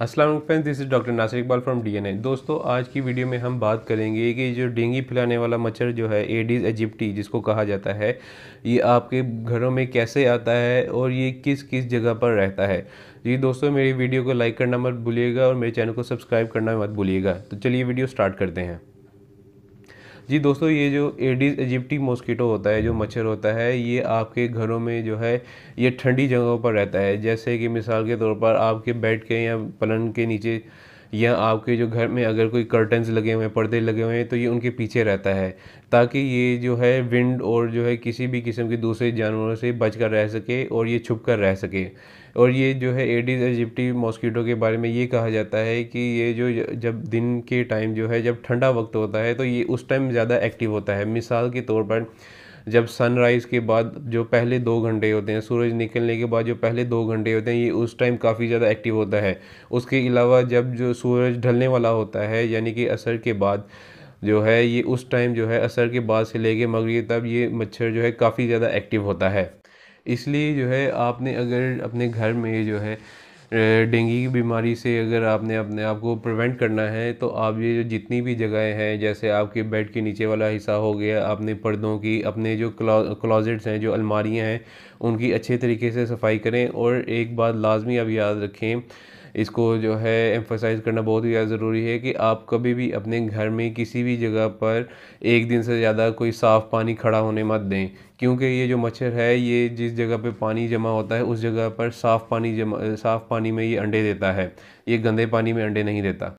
Aslam friends this is doctor Nasir Iqbal from DNA दोस्तों आज की वीडियो में हम बात करेंगे कि जो डेंगी फैलाने वाला मच्छर जो है एडीज़ एजिप्टी जिसको कहा जाता है ये आपके घरों में कैसे आता है और ये किस किस जगह पर रहता है जी दोस्तों मेरी वीडियो को लाइक करना मत भूलिएगा और मेरे चैनल को सब्सक्राइब करना मत भूलिएगा तो चलिए वीडियो स्टार्ट करते हैं जी दोस्तों ये जो एडीज इजिप्टी मॉस्किटो होता है जो मच्छर होता है ये आपके घरों में जो है ये ठंडी जगहों पर रहता है जैसे कि मिसाल के तौर पर आपके बेड के या पलंग के नीचे या आपके जो घर में अगर कोई कर्टन्स लगे हुए हैं पर्दे लगे हुए हैं तो ये उनके पीछे रहता है ताकि ये जो है विंड और जो है किसी भी किस्म के दूसरे जानवरों से बच कर रह सके और ये छुप कर रह सके और ये जो है एडिज एजिप्टी मॉस्किटो के बारे में ये कहा जाता है कि ये जो जब दिन के टाइम जो है जब ठंडा वक्त होता है तो ये उस टाइम ज़्यादा एक्टिव होता है मिसाल के तौर पर जब सनराइज़ के बाद जो पहले दो घंटे होते हैं सूरज निकलने के बाद जो पहले दो घंटे होते हैं ये उस टाइम काफ़ी ज़्यादा एक्टिव होता है उसके अलावा जब जो सूरज ढलने वाला होता है यानी कि असर के बाद जो है ये उस टाइम जो है असर के बाद से लेके ये तब ये मच्छर जो है काफ़ी ज़्यादा एक्टिव होता है इसलिए जो है आपने अगर अपने घर में जो है डेंगू की बीमारी से अगर आपने अपने आप को प्रिवेंट करना है तो आप ये जो जितनी भी जगहें हैं जैसे आपके बेड के नीचे वाला हिस्सा हो गया आपने पर्दों की अपने जो क्लॉजेट्स हैं जो अलमारियाँ हैं उनकी अच्छे तरीके से सफाई करें और एक बात लाजमी आप याद रखें इसको जो है एम्फोसाइज़ करना बहुत ही ज़्यादा ज़रूरी है कि आप कभी भी अपने घर में किसी भी जगह पर एक दिन से ज़्यादा कोई साफ़ पानी खड़ा होने मत दें क्योंकि ये जो मच्छर है ये जिस जगह पे पानी जमा होता है उस जगह पर साफ़ पानी जमा साफ़ पानी में ये अंडे देता है ये गंदे पानी में अंडे नहीं देता